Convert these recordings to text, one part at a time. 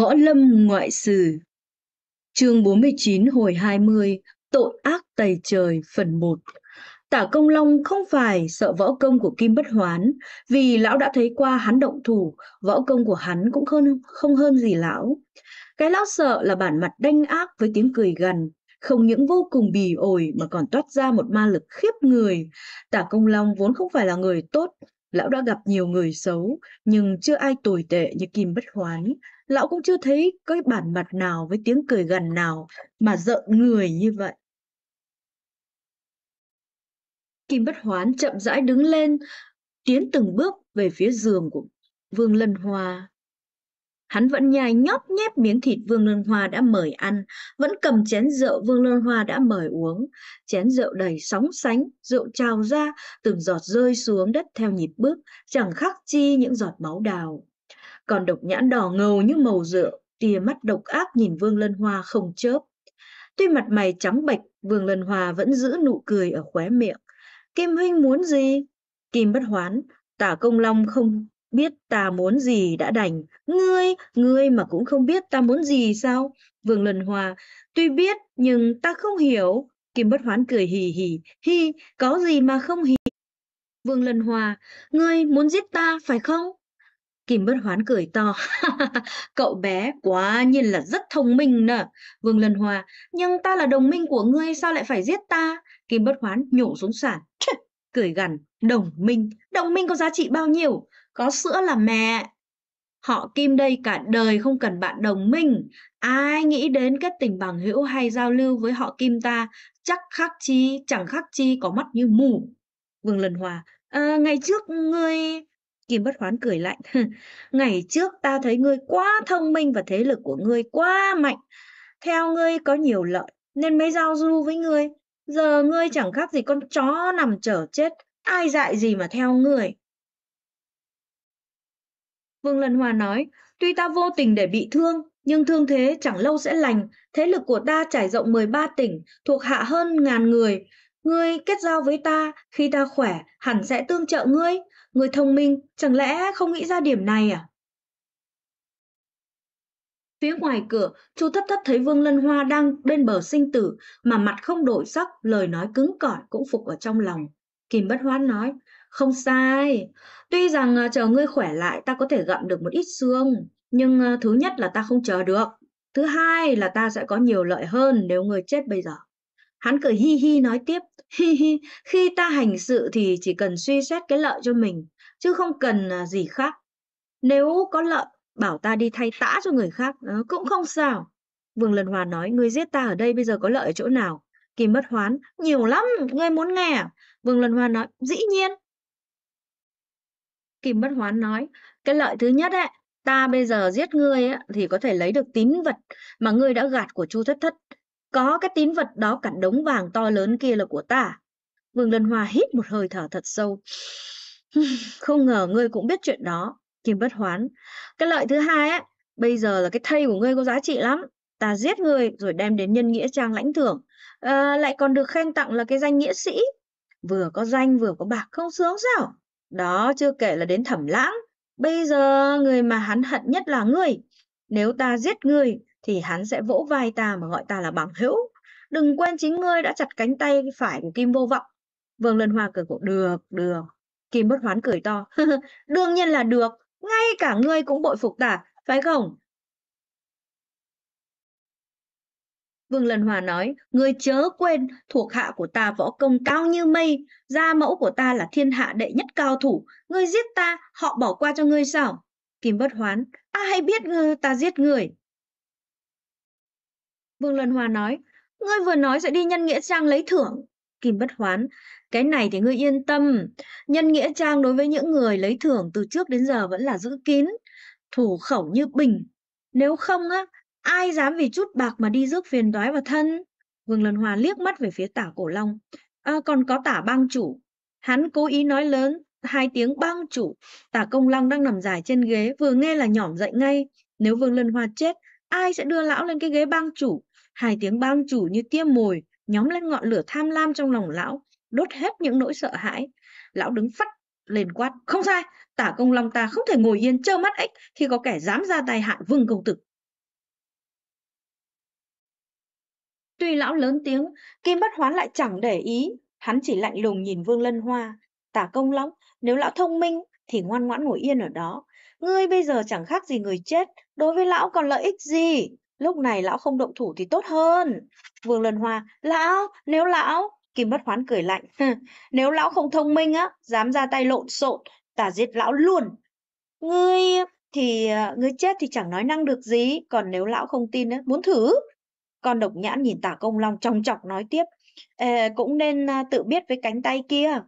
Võ Lâm Ngoại Sử Chương 49 hồi 20 Tội ác tày trời phần 1 Tả Công Long không phải sợ võ công của Kim Bất Hoán vì lão đã thấy qua hắn động thủ, võ công của hắn cũng hơn, không hơn gì lão. Cái lão sợ là bản mặt đanh ác với tiếng cười gần, không những vô cùng bì ổi mà còn toát ra một ma lực khiếp người. Tả Công Long vốn không phải là người tốt, lão đã gặp nhiều người xấu nhưng chưa ai tồi tệ như Kim Bất Hoán lão cũng chưa thấy cái bản mặt nào với tiếng cười gần nào mà giận người như vậy. Kim Bất Hoán chậm rãi đứng lên, tiến từng bước về phía giường của Vương Lân Hoa. Hắn vẫn nhai nhóp nhép miếng thịt Vương Lân Hoa đã mời ăn, vẫn cầm chén rượu Vương Lân Hoa đã mời uống. Chén rượu đầy sóng sánh, rượu trào ra, từng giọt rơi xuống đất theo nhịp bước, chẳng khác chi những giọt máu đào. Còn độc nhãn đỏ ngầu như màu rượu, tia mắt độc ác nhìn Vương Lân Hoa không chớp. Tuy mặt mày trắng bệch, Vương Lân Hoa vẫn giữ nụ cười ở khóe miệng. Kim Huynh muốn gì? Kim bất hoán, tả công long không biết ta muốn gì đã đành. Ngươi, ngươi mà cũng không biết ta muốn gì sao? Vương Lân Hoa, tuy biết nhưng ta không hiểu. Kim bất hoán cười hì hì, hi, có gì mà không hì. Vương Lân Hoa, ngươi muốn giết ta phải không? Kim Bất Hoán cười to. Cậu bé quá nhiên là rất thông minh nè. Vương Lân Hoa, nhưng ta là đồng minh của ngươi sao lại phải giết ta? Kim Bất Hoán nhổ xuống sàn. cười gằn, đồng minh, đồng minh có giá trị bao nhiêu? Có sữa là mẹ. Họ Kim đây cả đời không cần bạn đồng minh. Ai nghĩ đến kết tình bằng hữu hay giao lưu với họ Kim ta, chắc khắc chi, chẳng khắc chi có mắt như mù. Vương Lân Hoa, à, ngày trước ngươi Kim Bất Hoán cười lạnh. Ngày trước ta thấy ngươi quá thông minh và thế lực của ngươi quá mạnh. Theo ngươi có nhiều lợi nên mới giao du với ngươi. Giờ ngươi chẳng khác gì con chó nằm chờ chết. Ai dạy gì mà theo ngươi. Vương Lân Hoa nói, tuy ta vô tình để bị thương, nhưng thương thế chẳng lâu sẽ lành. Thế lực của ta trải rộng 13 tỉnh, thuộc hạ hơn ngàn người. Ngươi kết giao với ta, khi ta khỏe, hẳn sẽ tương trợ ngươi. Người thông minh, chẳng lẽ không nghĩ ra điểm này à? Phía ngoài cửa, Chu Thấp Thấp thấy Vương Lân Hoa đang bên bờ sinh tử mà mặt không đổi sắc, lời nói cứng cỏi cũng phục ở trong lòng. Kim Bất Hoán nói, không sai, tuy rằng à, chờ ngươi khỏe lại ta có thể gặm được một ít xương, nhưng à, thứ nhất là ta không chờ được, thứ hai là ta sẽ có nhiều lợi hơn nếu ngươi chết bây giờ. Hắn cười hi hi nói tiếp, hi hi, khi ta hành sự thì chỉ cần suy xét cái lợi cho mình, chứ không cần à, gì khác. Nếu có lợi, bảo ta đi thay tã cho người khác, cũng không sao. Vương Lần Hòa nói, ngươi giết ta ở đây bây giờ có lợi ở chỗ nào? Kim Bất Hoán, nhiều lắm, ngươi muốn nghe. À? Vương Lần Hòa nói, dĩ nhiên. Kim Bất Hoán nói, cái lợi thứ nhất ấy, ta bây giờ giết ngươi ấy, thì có thể lấy được tín vật mà ngươi đã gạt của Chu Thất Thất có cái tín vật đó cả đống vàng to lớn kia là của ta. Vương Lân Hoa hít một hơi thở thật sâu. Không ngờ ngươi cũng biết chuyện đó. Kim bất hoán. Cái lợi thứ hai á bây giờ là cái thây của ngươi có giá trị lắm. Ta giết ngươi rồi đem đến nhân nghĩa trang lãnh thưởng. À, lại còn được khen tặng là cái danh nghĩa sĩ. Vừa có danh vừa có bạc không sướng sao? Đó chưa kể là đến thẩm lãng. Bây giờ người mà hắn hận nhất là ngươi. Nếu ta giết ngươi thì hắn sẽ vỗ vai ta mà gọi ta là bằng hữu. Đừng quên chính ngươi đã chặt cánh tay phải của Kim Vô Vọng. Vương Lân Hoa cười cổ được, được. Kim bất hoán cười to. Đương nhiên là được, ngay cả ngươi cũng bội phục ta, phải không? Vương Lần Hòa nói, người chớ quên, thuộc hạ của ta võ công cao như mây, gia mẫu của ta là thiên hạ đệ nhất cao thủ, ngươi giết ta, họ bỏ qua cho ngươi sao? Kim bất hoán, ai biết ngươi ta giết người, Vương Luân Hoa nói, ngươi vừa nói sẽ đi nhân nghĩa trang lấy thưởng. Kim Bất Hoán, cái này thì ngươi yên tâm, nhân nghĩa trang đối với những người lấy thưởng từ trước đến giờ vẫn là giữ kín, thủ khẩu như bình. Nếu không á, ai dám vì chút bạc mà đi rước phiền toái vào thân? Vương Luân Hoa liếc mắt về phía tả cổ long. À, còn có tả bang chủ. Hắn cố ý nói lớn, hai tiếng bang chủ. Tả công long đang nằm dài trên ghế, vừa nghe là nhỏm dậy ngay. Nếu Vương Luân Hoa chết, ai sẽ đưa lão lên cái ghế bang chủ? Hai tiếng bang chủ như tia mồi, nhóm lên ngọn lửa tham lam trong lòng lão, đốt hết những nỗi sợ hãi. Lão đứng phắt lên quát, không sai, tả công long ta không thể ngồi yên trơ mắt ếch khi có kẻ dám ra tay hại vương công tử. Tuy lão lớn tiếng, Kim Bất Hoán lại chẳng để ý, hắn chỉ lạnh lùng nhìn Vương Lân Hoa. Tả công lắm, nếu lão thông minh thì ngoan ngoãn ngồi yên ở đó. Ngươi bây giờ chẳng khác gì người chết, đối với lão còn lợi ích gì? Lúc này lão không động thủ thì tốt hơn. Vương Lân Hoa, lão, nếu lão... Kim Bất Hoán cười lạnh. nếu lão không thông minh á, dám ra tay lộn xộn, ta giết lão luôn. Ngươi thì ờ, ngươi chết thì chẳng nói năng được gì, còn nếu lão không tin á, muốn thử. Con độc nhãn nhìn tả công long trong chọc nói tiếp. Ê, ờ, cũng nên ờ, tự biết với cánh tay kia.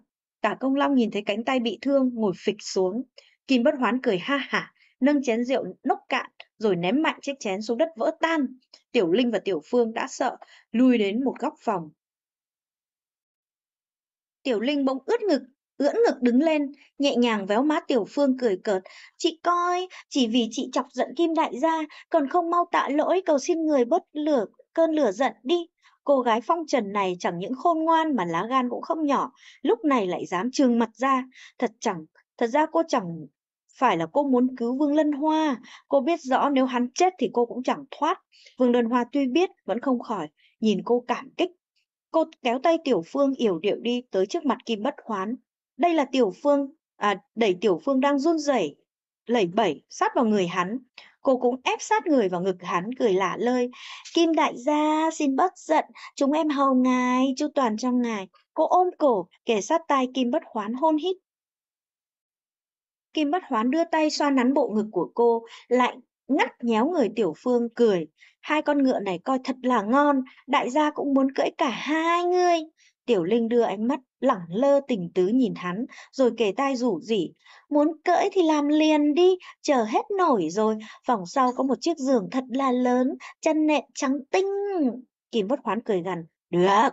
Tả công long nhìn thấy cánh tay bị thương, ngồi phịch xuống. Kim Bất Hoán cười ha hả, nâng chén rượu nốc cạn, rồi ném mạnh chiếc chén xuống đất vỡ tan. Tiểu Linh và Tiểu Phương đã sợ, lui đến một góc phòng. Tiểu Linh bỗng ướt ngực, ưỡn ngực đứng lên, nhẹ nhàng véo má Tiểu Phương cười cợt. Chị coi, chỉ vì chị chọc giận Kim Đại gia, còn không mau tạ lỗi cầu xin người bớt lửa, cơn lửa giận đi. Cô gái phong trần này chẳng những khôn ngoan mà lá gan cũng không nhỏ, lúc này lại dám trương mặt ra. Thật chẳng, thật ra cô chẳng phải là cô muốn cứu Vương Lân Hoa. Cô biết rõ nếu hắn chết thì cô cũng chẳng thoát. Vương Lân Hoa tuy biết vẫn không khỏi, nhìn cô cảm kích. Cô kéo tay Tiểu Phương yểu điệu đi tới trước mặt Kim Bất Hoán. Đây là Tiểu Phương, à, đẩy Tiểu Phương đang run rẩy, lẩy bẩy, sát vào người hắn. Cô cũng ép sát người vào ngực hắn, cười lạ lơi. Kim đại gia, xin bất giận, chúng em hầu ngài, chu toàn trong ngài. Cô ôm cổ, kẻ sát tay Kim Bất Hoán hôn hít Kim bất hoán đưa tay xoa nắn bộ ngực của cô, lại ngắt nhéo người tiểu phương cười. Hai con ngựa này coi thật là ngon, đại gia cũng muốn cưỡi cả hai người. Tiểu Linh đưa ánh mắt lẳng lơ tình tứ nhìn hắn, rồi kề tai rủ rỉ. Muốn cưỡi thì làm liền đi, chờ hết nổi rồi. Phòng sau có một chiếc giường thật là lớn, chân nệm trắng tinh. Kim bất hoán cười gần, Được,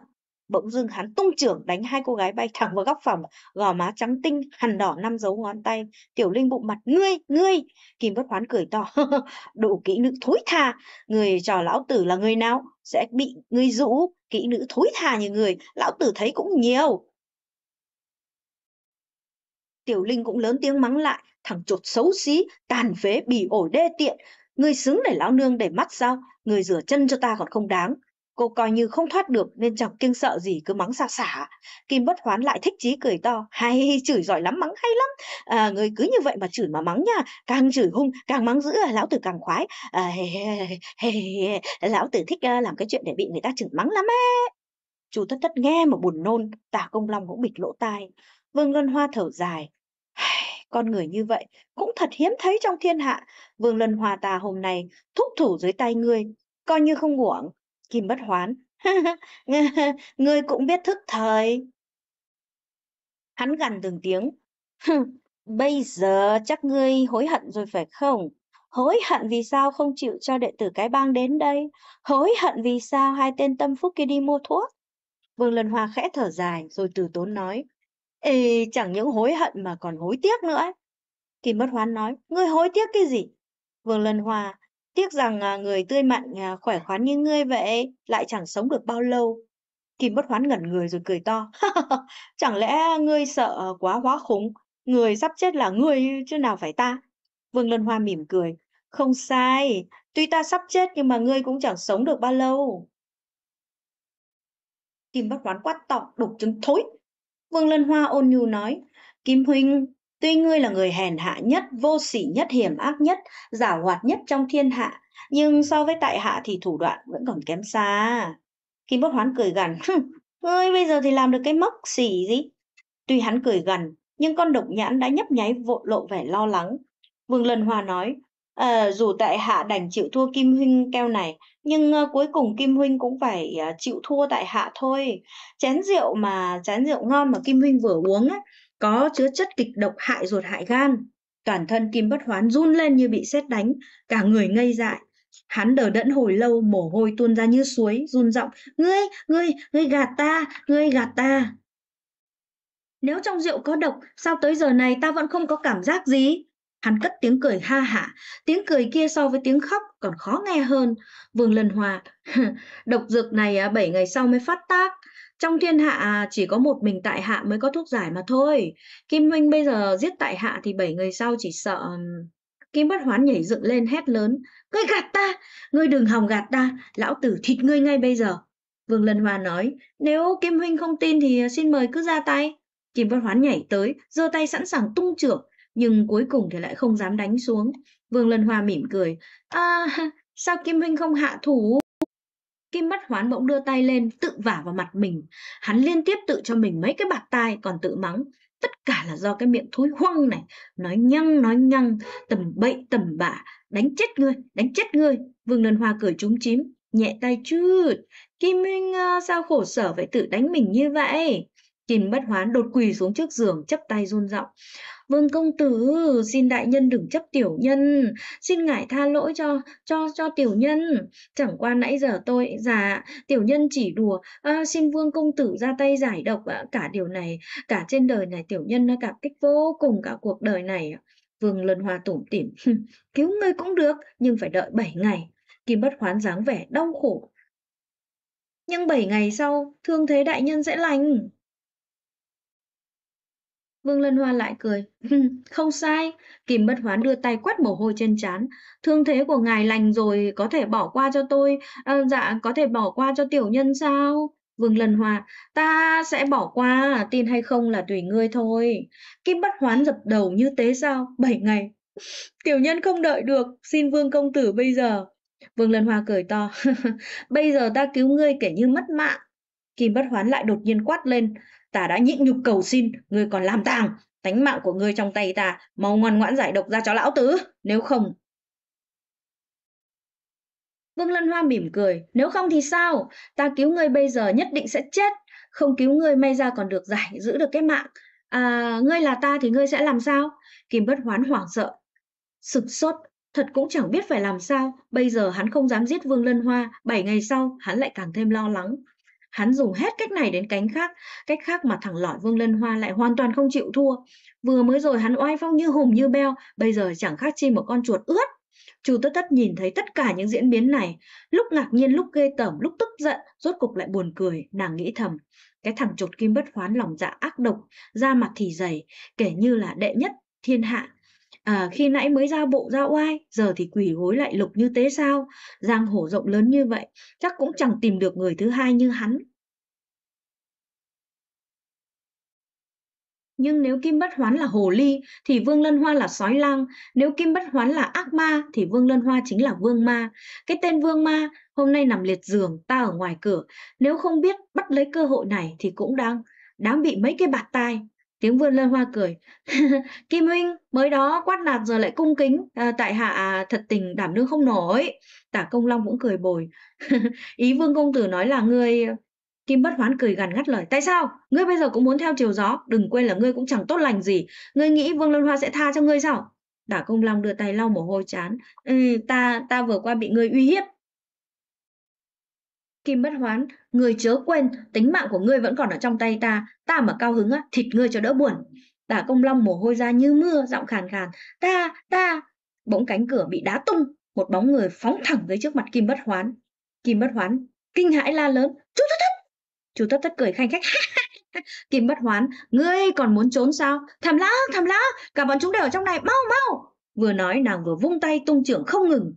bỗng dưng hắn tung trưởng đánh hai cô gái bay thẳng vào góc phòng gò má trắng tinh hằn đỏ năm dấu ngón tay tiểu linh bụng mặt ngươi ngươi kim bất hoán cười to đủ kỹ nữ thối tha người trò lão tử là người nào sẽ bị ngươi rũ kỹ nữ thối tha như người lão tử thấy cũng nhiều tiểu linh cũng lớn tiếng mắng lại thằng chột xấu xí tàn phế bỉ ổi đê tiện ngươi xứng để lão nương để mắt sao người rửa chân cho ta còn không đáng Cô coi như không thoát được nên chẳng kinh sợ gì cứ mắng xa xả. Kim bất hoán lại thích chí cười to. Hay chửi giỏi lắm, mắng hay lắm. À, người cứ như vậy mà chửi mà mắng nha. Càng chửi hung, càng mắng dữ, à, lão tử càng khoái. À, he, he, he, he. Lão tử thích à, làm cái chuyện để bị người ta chửi mắng lắm ấy. Chú thất thất nghe mà buồn nôn, tả công long cũng bịt lỗ tai. Vương Luân Hoa thở dài. Con người như vậy cũng thật hiếm thấy trong thiên hạ. Vương Luân Hoa ta hôm nay thúc thủ dưới tay ngươi, coi như không uổng. Kim bất hoán. Ngươi cũng biết thức thời. Hắn gằn từng tiếng. Bây giờ chắc ngươi hối hận rồi phải không? Hối hận vì sao không chịu cho đệ tử cái bang đến đây? Hối hận vì sao hai tên tâm phúc kia đi mua thuốc? Vương Lân Hoa khẽ thở dài rồi từ tốn nói. Ê, chẳng những hối hận mà còn hối tiếc nữa. Kim bất hoán nói, ngươi hối tiếc cái gì? Vương Lân Hoa Tiếc rằng à, người tươi mặn à, khỏe khoắn như ngươi vậy lại chẳng sống được bao lâu. Kim bất hoán ngẩn người rồi cười to. chẳng lẽ ngươi sợ quá hóa khủng, người sắp chết là ngươi chứ nào phải ta? Vương Lân Hoa mỉm cười. Không sai, tuy ta sắp chết nhưng mà ngươi cũng chẳng sống được bao lâu. Kim bất hoán quát to, đục trứng thối. Vương Lân Hoa ôn nhu nói, Kim Huynh, Tuy ngươi là người hèn hạ nhất, vô sỉ nhất, hiểm ác nhất, giả hoạt nhất trong thiên hạ, nhưng so với tại hạ thì thủ đoạn vẫn còn kém xa. Kim Bất Hoán cười gằn, ngươi bây giờ thì làm được cái mốc xỉ gì? Tuy hắn cười gằn, nhưng con độc nhãn đã nhấp nháy vội lộ vẻ lo lắng. Vương Lân Hoa nói, à, dù tại hạ đành chịu thua Kim Huynh keo này, nhưng uh, cuối cùng Kim Huynh cũng phải uh, chịu thua tại hạ thôi. Chén rượu mà, chén rượu ngon mà Kim Huynh vừa uống ấy, có chứa chất kịch độc hại ruột hại gan. Toàn thân Kim Bất Hoán run lên như bị xét đánh, cả người ngây dại. Hắn đờ đẫn hồi lâu, mồ hôi tuôn ra như suối, run giọng, "Ngươi, ngươi, ngươi gạt ta, ngươi gạt ta." Nếu trong rượu có độc, sao tới giờ này ta vẫn không có cảm giác gì? Hắn cất tiếng cười ha hả, tiếng cười kia so với tiếng khóc còn khó nghe hơn. Vương Lân Hòa, độc dược này 7 à, ngày sau mới phát tác, trong thiên hạ à, chỉ có một mình tại hạ mới có thuốc giải mà thôi. Kim Minh bây giờ giết tại hạ thì bảy người sau chỉ sợ... Kim bất hoán nhảy dựng lên hét lớn. Ngươi gạt ta, ngươi đừng hòng gạt ta, lão tử thịt ngươi ngay bây giờ. Vương Lân Hoa nói, nếu Kim Huynh không tin thì xin mời cứ ra tay. Kim bất hoán nhảy tới, giơ tay sẵn sàng tung trưởng, nhưng cuối cùng thì lại không dám đánh xuống. Vương Lân Hoa mỉm cười, à, sao Kim Huynh không hạ thủ? Kim mắt hoán bỗng đưa tay lên, tự vả vào mặt mình. Hắn liên tiếp tự cho mình mấy cái bạt tai còn tự mắng. Tất cả là do cái miệng thối hoang này, nói nhăng nói nhăng, tầm bậy tầm bạ, đánh chết ngươi, đánh chết ngươi. Vương Lân Hoa cười trúng chím, nhẹ tay chút. Kim Minh à, sao khổ sở phải tự đánh mình như vậy? Kim bất hoán đột quỳ xuống trước giường chấp tay run giọng. Vương công tử, xin đại nhân đừng chấp tiểu nhân, xin ngại tha lỗi cho cho cho tiểu nhân. Chẳng qua nãy giờ tôi dạ, tiểu nhân chỉ đùa, à, xin vương công tử ra tay giải độc à, cả điều này, cả trên đời này tiểu nhân cảm kích vô cùng cả cuộc đời này. Vương Lân Hoa tủm tỉm, cứu ngươi cũng được, nhưng phải đợi 7 ngày. Kim bất hoán dáng vẻ đau khổ. Nhưng 7 ngày sau, thương thế đại nhân sẽ lành. Vương Lân Hoa lại cười. Không sai, Kim Bất Hoán đưa tay quát mồ hôi trên trán. Thương thế của ngài lành rồi, có thể bỏ qua cho tôi. À, dạ, có thể bỏ qua cho tiểu nhân sao? Vương Lân Hoa, ta sẽ bỏ qua, tin hay không là tùy ngươi thôi. Kim Bất Hoán dập đầu như tế sao, bảy ngày. Tiểu nhân không đợi được, xin Vương Công Tử bây giờ. Vương Lân Hoa cười to, bây giờ ta cứu ngươi kể như mất mạng. Kim Bất Hoán lại đột nhiên quát lên, ta đã nhịn nhục cầu xin ngươi còn làm tàng tánh mạng của ngươi trong tay ta mau ngoan ngoãn giải độc ra cho lão tứ nếu không Vương Lân Hoa mỉm cười, nếu không thì sao? Ta cứu ngươi bây giờ nhất định sẽ chết, không cứu ngươi may ra còn được giải, giữ được cái mạng. À, ngươi là ta thì ngươi sẽ làm sao? Kim Bất Hoán hoảng sợ, sực sốt, thật cũng chẳng biết phải làm sao, bây giờ hắn không dám giết Vương Lân Hoa, 7 ngày sau hắn lại càng thêm lo lắng hắn dùng hết cách này đến cánh khác cách khác mà thằng lỏi vương lân hoa lại hoàn toàn không chịu thua vừa mới rồi hắn oai phong như hùng như beo bây giờ chẳng khác chi một con chuột ướt chu tất tất nhìn thấy tất cả những diễn biến này lúc ngạc nhiên lúc ghê tởm lúc tức giận rốt cục lại buồn cười nàng nghĩ thầm cái thằng chuột kim bất khoán lòng dạ ác độc da mặt thì dày kể như là đệ nhất thiên hạ à, khi nãy mới ra bộ ra oai giờ thì quỷ gối lại lục như thế sao giang hồ rộng lớn như vậy chắc cũng chẳng tìm được người thứ hai như hắn Nhưng nếu Kim Bất Hoán là hồ ly thì Vương Lân Hoa là sói lang, nếu Kim Bất Hoán là ác ma thì Vương Lân Hoa chính là Vương Ma. Cái tên Vương Ma hôm nay nằm liệt giường, ta ở ngoài cửa, nếu không biết bắt lấy cơ hội này thì cũng đang đáng bị mấy cái bạt tai. Tiếng vươn lân hoa cười. Kim huynh, mới đó quát nạt giờ lại cung kính, à, tại hạ à, thật tình đảm đương không nổi. Tả công long cũng cười bồi. Ý vương công tử nói là ngươi... Kim bất hoán cười gằn ngắt lời. Tại sao? Ngươi bây giờ cũng muốn theo chiều gió. Đừng quên là ngươi cũng chẳng tốt lành gì. Ngươi nghĩ vương lân hoa sẽ tha cho ngươi sao? Tả công long đưa tay lau mồ hôi chán. Ừ, ta, ta vừa qua bị ngươi uy hiếp Kim bất hoán, người chớ quên, tính mạng của ngươi vẫn còn ở trong tay ta, ta mà cao hứng á, thịt ngươi cho đỡ buồn. Tả công long mồ hôi ra như mưa, giọng khàn khàn, ta, ta. Bỗng cánh cửa bị đá tung, một bóng người phóng thẳng tới trước mặt Kim bất hoán. Kim bất hoán, kinh hãi la lớn, chú thất thất. Chú thất thất cười khanh khách, Kim bất hoán, ngươi còn muốn trốn sao? Thảm lão, thảm lão, cả bọn chúng đều ở trong này, mau, mau. Vừa nói nàng vừa vung tay tung trưởng không ngừng,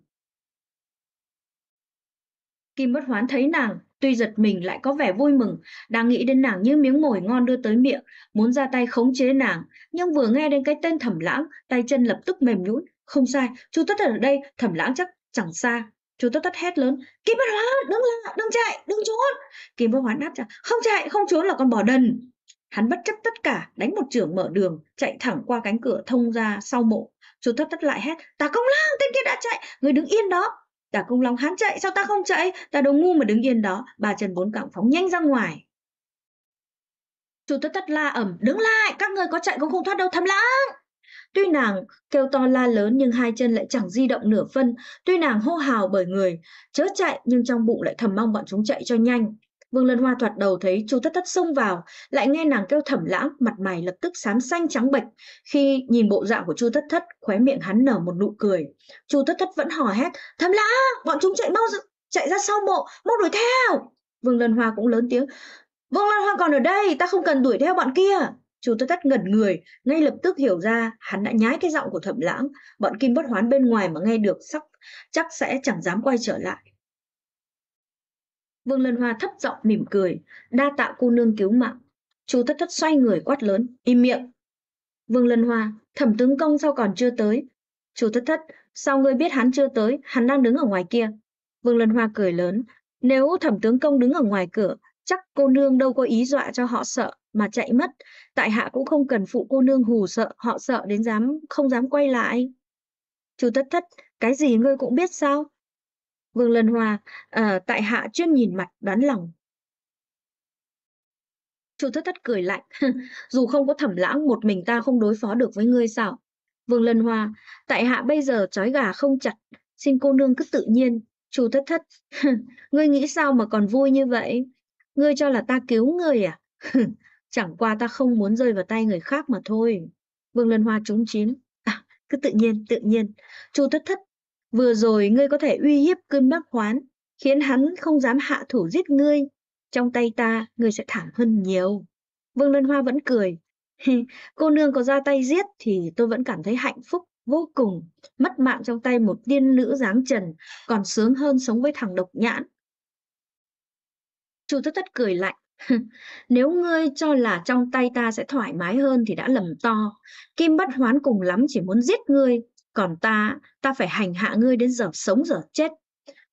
Kim Bất Hoán thấy nàng, tuy giật mình lại có vẻ vui mừng, đang nghĩ đến nàng như miếng mồi ngon đưa tới miệng, muốn ra tay khống chế nàng, nhưng vừa nghe đến cái tên Thẩm Lãng, tay chân lập tức mềm nhũn, không sai, Chu Tất ở đây, Thẩm Lãng chắc chẳng xa. Chu Tất Tất hét lớn, Kim Bất Hoán, đừng la, đừng chạy, đừng trốn. Kim Bất Hoán đáp rằng, không chạy, không trốn là con bỏ đần. Hắn bất chấp tất cả, đánh một trưởng mở đường, chạy thẳng qua cánh cửa thông ra sau mộ. Chu Tất Tất lại hét, ta công lang, tên kia đã chạy, người đứng yên đó. Tả công long hán chạy, sao ta không chạy? Ta đồ ngu mà đứng yên đó. Bà Trần Bốn Cẳng phóng nhanh ra ngoài. Chu tất tất la ẩm, đứng lại, các người có chạy cũng không thoát đâu thầm lãng. Tuy nàng kêu to la lớn nhưng hai chân lại chẳng di động nửa phân, tuy nàng hô hào bởi người, chớ chạy nhưng trong bụng lại thầm mong bọn chúng chạy cho nhanh. Vương Lân Hoa thoạt đầu thấy Chu Thất Thất xông vào, lại nghe nàng kêu thẩm lãng, mặt mày lập tức xám xanh trắng bệch. Khi nhìn bộ dạng của Chu Thất Thất, khóe miệng hắn nở một nụ cười. Chu Thất Thất vẫn hò hét, "Thẩm lãng, bọn chúng chạy mau chạy ra sau mộ, mau đuổi theo." Vương Lân Hoa cũng lớn tiếng, "Vương Lân Hoa còn ở đây, ta không cần đuổi theo bọn kia." Chu Tất Tất ngẩn người, ngay lập tức hiểu ra hắn đã nhái cái giọng của Thẩm Lãng, bọn Kim Bất Hoán bên ngoài mà nghe được sắp chắc sẽ chẳng dám quay trở lại. Vương Lân Hoa thấp giọng mỉm cười, đa tạ cô nương cứu mạng. Chú thất thất xoay người quát lớn, im miệng. Vương Lân Hoa, thẩm tướng công sao còn chưa tới? Chú thất thất, sao ngươi biết hắn chưa tới, hắn đang đứng ở ngoài kia. Vương Lân Hoa cười lớn, nếu thẩm tướng công đứng ở ngoài cửa, chắc cô nương đâu có ý dọa cho họ sợ mà chạy mất. Tại hạ cũng không cần phụ cô nương hù sợ, họ sợ đến dám không dám quay lại. Chú thất thất, cái gì ngươi cũng biết sao? Vương Lân Hoa, à, tại hạ chuyên nhìn mặt đoán lòng. Chu Thất Thất cười lạnh, dù không có thẩm lãng một mình ta không đối phó được với ngươi sao? Vương Lân Hoa, tại hạ bây giờ trói gà không chặt, xin cô nương cứ tự nhiên. Chu Thất Thất, ngươi nghĩ sao mà còn vui như vậy? Ngươi cho là ta cứu ngươi à? Chẳng qua ta không muốn rơi vào tay người khác mà thôi. Vương Lân Hoa trúng chín. À, cứ tự nhiên, tự nhiên. Chu Thất Thất Vừa rồi ngươi có thể uy hiếp cơn bác khoán, khiến hắn không dám hạ thủ giết ngươi. Trong tay ta, ngươi sẽ thảm hơn nhiều. Vương Lân Hoa vẫn cười. Cô nương có ra tay giết thì tôi vẫn cảm thấy hạnh phúc vô cùng. Mất mạng trong tay một tiên nữ dáng trần, còn sướng hơn sống với thằng độc nhãn. Chu Tất Tất cười lạnh. Nếu ngươi cho là trong tay ta sẽ thoải mái hơn thì đã lầm to. Kim bất hoán cùng lắm chỉ muốn giết ngươi, còn ta, ta phải hành hạ ngươi đến giờ sống giờ chết.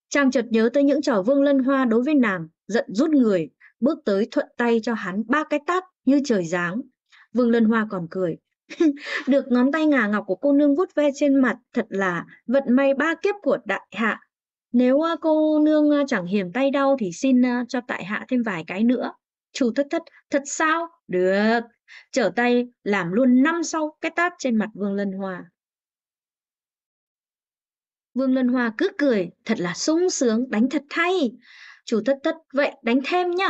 Chàng chợt nhớ tới những trò Vương Lân Hoa đối với nàng, giận rút người, bước tới thuận tay cho hắn ba cái tát như trời giáng. Vương Lân Hoa còn cười. Được ngón tay ngà ngọc của cô nương vuốt ve trên mặt thật là vận may ba kiếp của đại hạ. Nếu cô nương chẳng hiểm tay đau thì xin cho tại hạ thêm vài cái nữa. Chủ thất thất, thật sao? Được. Trở tay làm luôn năm sau cái tát trên mặt Vương Lân Hoa. Vương Lân Hoa cứ cười, thật là sung sướng, đánh thật thay. Chủ tất tất, vậy đánh thêm nhá.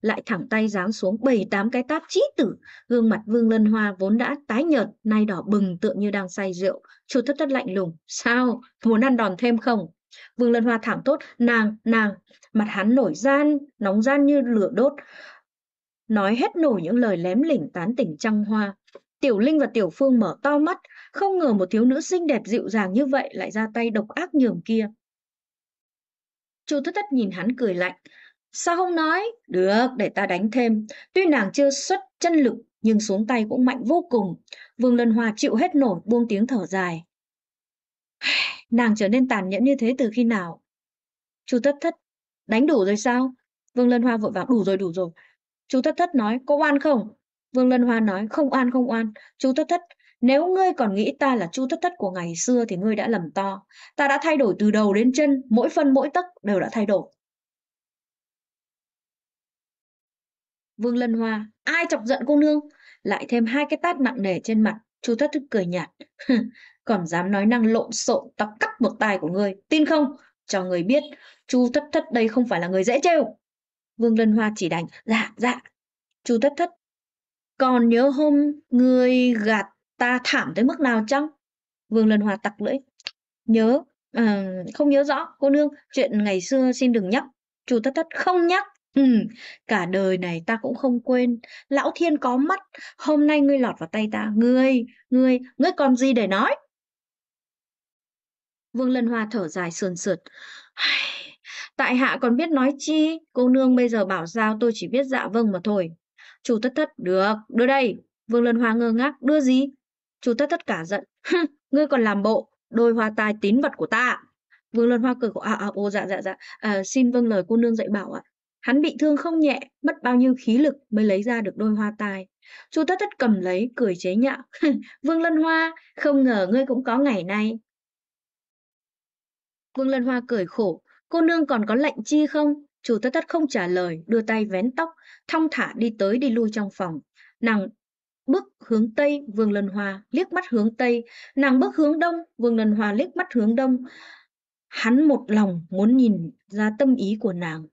Lại thẳng tay giáng xuống bảy tám cái tát chí tử, gương mặt Vương Lân Hoa vốn đã tái nhợt, nay đỏ bừng tựa như đang say rượu. Chủ tất tất lạnh lùng, sao, muốn ăn đòn thêm không? Vương Lân Hoa thẳng tốt, nàng, nàng, mặt hắn nổi gian, nóng gian như lửa đốt. Nói hết nổi những lời lém lỉnh tán tỉnh trăng hoa, Tiểu Linh và Tiểu Phương mở to mắt, không ngờ một thiếu nữ xinh đẹp dịu dàng như vậy lại ra tay độc ác nhường kia. Chu Thất Thất nhìn hắn cười lạnh. Sao không nói? Được, để ta đánh thêm. Tuy nàng chưa xuất chân lực, nhưng xuống tay cũng mạnh vô cùng. Vương Lân Hoa chịu hết nổi, buông tiếng thở dài. nàng trở nên tàn nhẫn như thế từ khi nào? Chu Thất Thất, đánh đủ rồi sao? Vương Lân Hoa vội vàng đủ rồi đủ rồi. Chu Thất Thất nói, có oan không? Vương Lân Hoa nói, không oan không oan, Chu Thất Thất, nếu ngươi còn nghĩ ta là Chu Thất Thất của ngày xưa thì ngươi đã lầm to. Ta đã thay đổi từ đầu đến chân, mỗi phân mỗi tấc đều đã thay đổi. Vương Lân Hoa, ai chọc giận cô nương? Lại thêm hai cái tát nặng nề trên mặt, Chu Thất Thất cười nhạt. còn dám nói năng lộn xộn, ta cắt một tai của ngươi, tin không? Cho người biết, Chu Thất Thất đây không phải là người dễ trêu. Vương Lân Hoa chỉ đành, dạ, dạ. Chu Thất Thất còn nhớ hôm người gạt ta thảm tới mức nào chăng vương Lân hòa tặc lưỡi nhớ à, không nhớ rõ cô nương chuyện ngày xưa xin đừng nhắc chu tất tất không nhắc ừ, cả đời này ta cũng không quên lão thiên có mắt hôm nay ngươi lọt vào tay ta ngươi ngươi ngươi còn gì để nói vương lân hoa thở dài sườn sượt tại hạ còn biết nói chi cô nương bây giờ bảo giao tôi chỉ biết dạ vâng mà thôi Chu Tất Tất, được, đưa đây. Vương Lân Hoa ngơ ngác, đưa gì? Chu Tất Tất cả giận, ngươi còn làm bộ, đôi hoa tai tín vật của ta. Vương Lân Hoa cười khổ, à, à, ô dạ dạ dạ, à, xin vâng lời cô nương dạy bảo ạ. Hắn bị thương không nhẹ, mất bao nhiêu khí lực mới lấy ra được đôi hoa tai. Chu Tất Tất cầm lấy, cười chế nhạo. Vương Lân Hoa, không ngờ ngươi cũng có ngày nay. Vương Lân Hoa cười khổ, cô nương còn có lệnh chi không? Chủ tất tất không trả lời, đưa tay vén tóc, thong thả đi tới đi lui trong phòng. Nàng bước hướng Tây, Vương Lân hòa liếc mắt hướng Tây. Nàng bước hướng Đông, Vương Lân hòa liếc mắt hướng Đông. Hắn một lòng muốn nhìn ra tâm ý của nàng.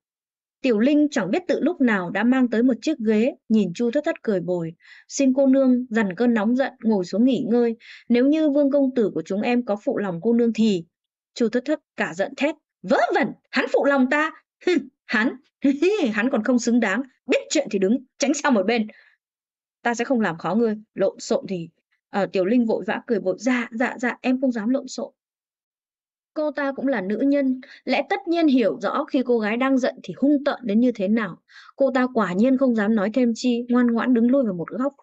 Tiểu Linh chẳng biết tự lúc nào đã mang tới một chiếc ghế, nhìn Chu Thất Thất cười bồi. Xin cô nương dằn cơn nóng giận, ngồi xuống nghỉ ngơi. Nếu như vương công tử của chúng em có phụ lòng cô nương thì... Chu Thất Thất cả giận thét. Vớ vẩn, hắn phụ lòng ta. Hừm hắn hắn còn không xứng đáng biết chuyện thì đứng tránh sang một bên ta sẽ không làm khó ngươi lộn xộn thì à, tiểu linh vội vã cười vội dạ dạ dạ em không dám lộn xộn cô ta cũng là nữ nhân lẽ tất nhiên hiểu rõ khi cô gái đang giận thì hung tợn đến như thế nào cô ta quả nhiên không dám nói thêm chi ngoan ngoãn đứng lui vào một góc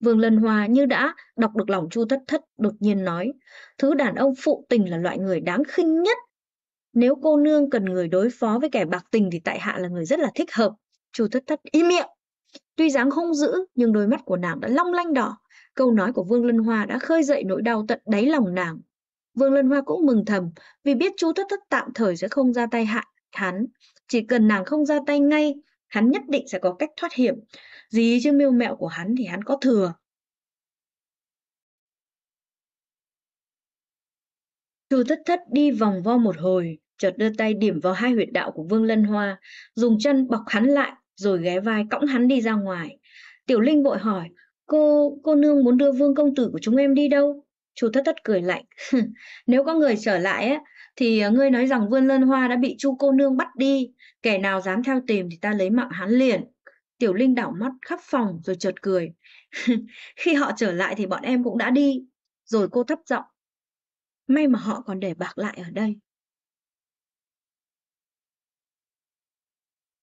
Vương Lân hòa như đã đọc được lòng Chu Thất Thất đột nhiên nói, thứ đàn ông phụ tình là loại người đáng khinh nhất nếu cô nương cần người đối phó với kẻ bạc tình thì tại hạ là người rất là thích hợp chu thất thất im miệng tuy dáng hung dữ nhưng đôi mắt của nàng đã long lanh đỏ câu nói của vương lân hoa đã khơi dậy nỗi đau tận đáy lòng nàng vương lân hoa cũng mừng thầm vì biết chu thất thất tạm thời sẽ không ra tay hạ hắn chỉ cần nàng không ra tay ngay hắn nhất định sẽ có cách thoát hiểm gì chứ mưu mẹo của hắn thì hắn có thừa Chu Thất Thất đi vòng vo một hồi, chợt đưa tay điểm vào hai huyệt đạo của Vương Lân Hoa, dùng chân bọc hắn lại, rồi ghé vai cõng hắn đi ra ngoài. Tiểu Linh vội hỏi, cô, cô nương muốn đưa Vương Công Tử của chúng em đi đâu? Chu Thất Thất cười lạnh, nếu có người trở lại ấy, thì ờ, ngươi nói rằng Vương Lân Hoa đã bị Chu cô nương bắt đi, kẻ nào dám theo tìm thì ta lấy mạng hắn liền. Tiểu Linh đảo mắt khắp phòng rồi chợt cười. Khi họ trở lại thì bọn em cũng đã đi. Rồi cô thấp giọng May mà họ còn để bạc lại ở đây.